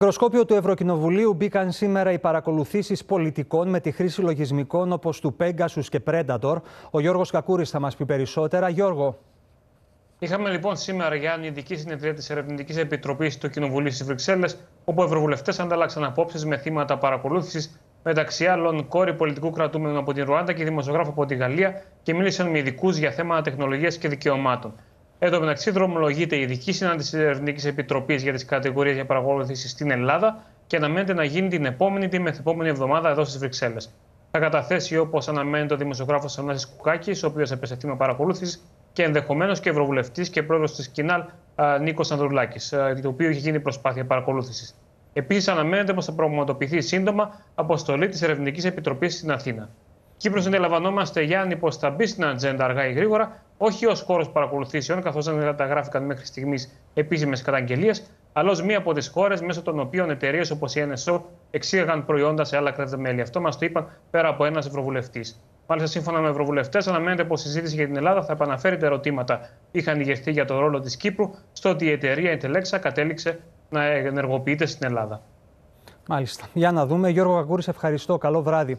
μικροσκόπιο του Ευρωκοινοβουλίου μπήκαν σήμερα οι παρακολουθήσεις πολιτικών με τη χρήση λογισμικών όπως του Pegasus και Predator. Ο Γιώργος Κακούρης θα μας πει περισσότερα. Γιώργο. Είχαμε λοιπόν σήμερα, την ειδική συνεδρία της Ερευνητικής Επιτροπής του Κοινοβουλίου στις Βρυξέλλες, όπου ευρωβουλευτές ανταλλάξαν απόψεις με θύματα παρακολούθησης, μεταξύ άλλων κόρη πολιτικού κρατούμενου από την Ρουάντα και δημοσιογράφου από τη Γαλλία, και μίλησαν με ειδικούς για θέματα τεχνολογίας και δικαιωμάτων. Εν τω μεταξύ, δρομολογείται η ειδική συνάντηση της Ερευνητικής Επιτροπής για τις κατηγορίες για παρακολούθηση στην Ελλάδα και αναμένεται να γίνει την επόμενη τη μεθεπόμενη εβδομάδα εδώ στις Βρυξέλλες. Θα καταθέσει, όπως αναμένεται, ο δημοσιογράφος Ανάση Κουκάκης, ο οποίος επεσεχθεί με παρακολούθησης και ενδεχομένως και ευρωβουλευτής και πρόεδρος της Κινάλ Νίκος Ανδρουλάκης, το οποίο έχει γίνει προσπάθεια παρακολούθησης. Επίσης, αναμένεται πως θα πραγματοποιηθεί σύντομα αποστολή της Ερευνητικής Επιτροπής στην Αθήνα. Κύπρος, αντιλαμβανόμαστε, Γιάννη, πως θα μπει στην ατζέντα αργά ή γρήγορα όχι ως χώρος παρακολουθήσεων, καθώς δεν καταγράφηκαν μέχρι στιγμής επίσημες καταγγελίες, αλλά ως μία από τις χώρες μέσω των οποίων εταιρείες όπως η NSO εξήγαγαν προϊόντα σε άλλα κράτη-μέλη. Αυτό μας το είπαν πέρα από ένας ευρωβουλευτής. Μάλιστα, σύμφωνα με ευρωβουλευτές, αναμένεται πως η συζήτηση για την Ελλάδα θα επαναφέρει τα ερωτήματα είχαν ηγεθεί για το ρόλο της Κύπρου στο ότι η εταιρεία Intellexa κατέληξε να ενεργοποιείται στην Ελλάδα. Μάλιστα. Για να δούμε. Γιώργο Γαγκούρη, ευχαριστώ. Καλό βράδυ.